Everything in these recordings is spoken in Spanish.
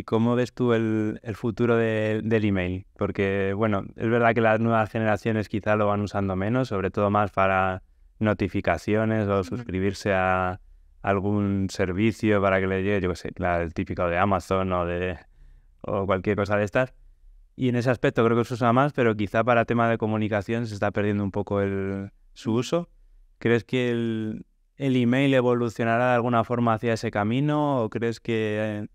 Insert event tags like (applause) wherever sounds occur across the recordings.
¿Y cómo ves tú el, futuro del email? Porque, bueno, es verdad que las nuevas generaciones quizá lo van usando menos, sobre todo más para notificaciones o suscribirse a algún servicio para que le llegue, yo qué sé, el típico de Amazon o de cualquier cosa de estas. Y en ese aspecto creo que se usa más, pero quizá para tema de comunicación se está perdiendo un poco su uso. ¿Crees que el email evolucionará de alguna forma hacia ese camino o crees que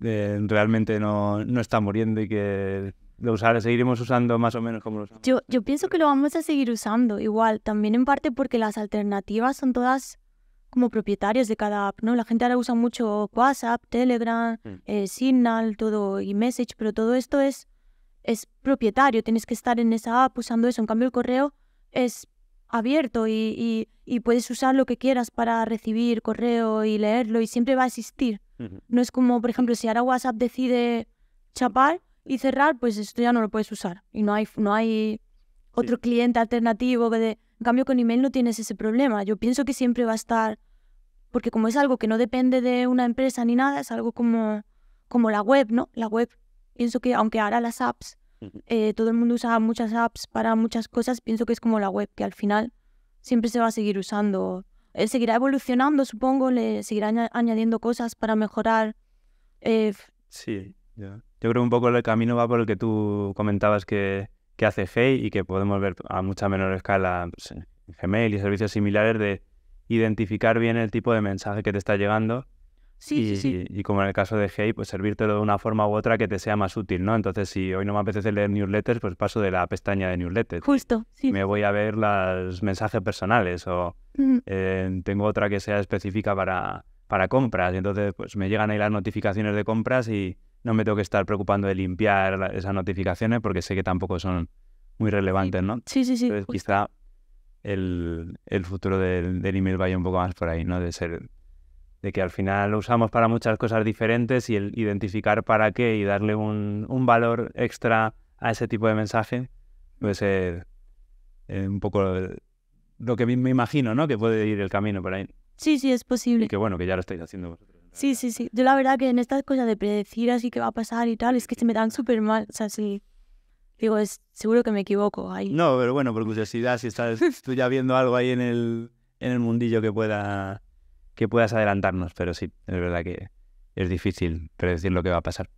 eh, realmente no, no está muriendo y que lo usar, seguiremos usando más o menos como los yo, yo pienso que lo vamos a seguir usando igual, también en parte porque las alternativas son todas como propietarias de cada app, ¿no? La gente ahora usa mucho WhatsApp, Telegram, mm. eh, Signal, todo y Message, pero todo esto es, es propietario, tienes que estar en esa app usando eso. En cambio, el correo es abierto y puedes usar lo que quieras para recibir correo y leerlo y siempre va a existir. No es como, por ejemplo, si ahora WhatsApp decide chapar y cerrar, pues esto ya no lo puedes usar. Y no hay, no hay otro cliente alternativo que de... En cambio, con email no tienes ese problema. Yo pienso que siempre va a estar... Porque como es algo que no depende de una empresa ni nada, es algo como, como la web, ¿no? La web, pienso que aunque ahora las apps, eh, todo el mundo usa muchas apps para muchas cosas, pienso que es como la web, que al final siempre se va a seguir usando eh, seguirá evolucionando, supongo, le seguirá añadiendo cosas para mejorar. Eh, sí, yo creo un poco el camino va por el que tú comentabas que, hace Hey y que podemos ver a mucha menor escala pues, Gmail y servicios similares de identificar bien el tipo de mensaje que te está llegando Sí, y, sí. y, como en el caso de Hey, pues servírtelo de una forma u otra que te sea más útil, ¿no? Entonces, si hoy no me apetece leer newsletters, pues paso de la pestaña de newsletters. Justo, sí. Me voy a ver los mensajes personales o eh, tengo otra que sea específica para, para compras. Y entonces, pues me llegan ahí las notificaciones de compras y no me tengo que estar preocupando de limpiar esas notificaciones porque sé que tampoco son muy relevantes, ¿no? Sí, sí, sí. Entonces, quizá el, futuro del, del, email vaya un poco más por ahí, ¿no? De ser de que al final lo usamos para muchas cosas diferentes y el identificar para qué y darle un, valor extra a ese tipo de mensaje puede ser eh, un poco lo que me imagino, ¿no? Que puede ir el camino por ahí. Sí, sí, es posible. Y que bueno, que ya lo estáis haciendo Sí, sí, sí. Yo la verdad que en estas cosas de predecir así qué va a pasar y tal, es que se me dan súper mal. O sea, sí. Digo, es, seguro que me equivoco ahí. No, pero bueno, por curiosidad, si estás (laughs) tú ya viendo algo ahí en el, en el mundillo que pueda que puedas adelantarnos, pero sí, es verdad que es difícil predecir lo que va a pasar.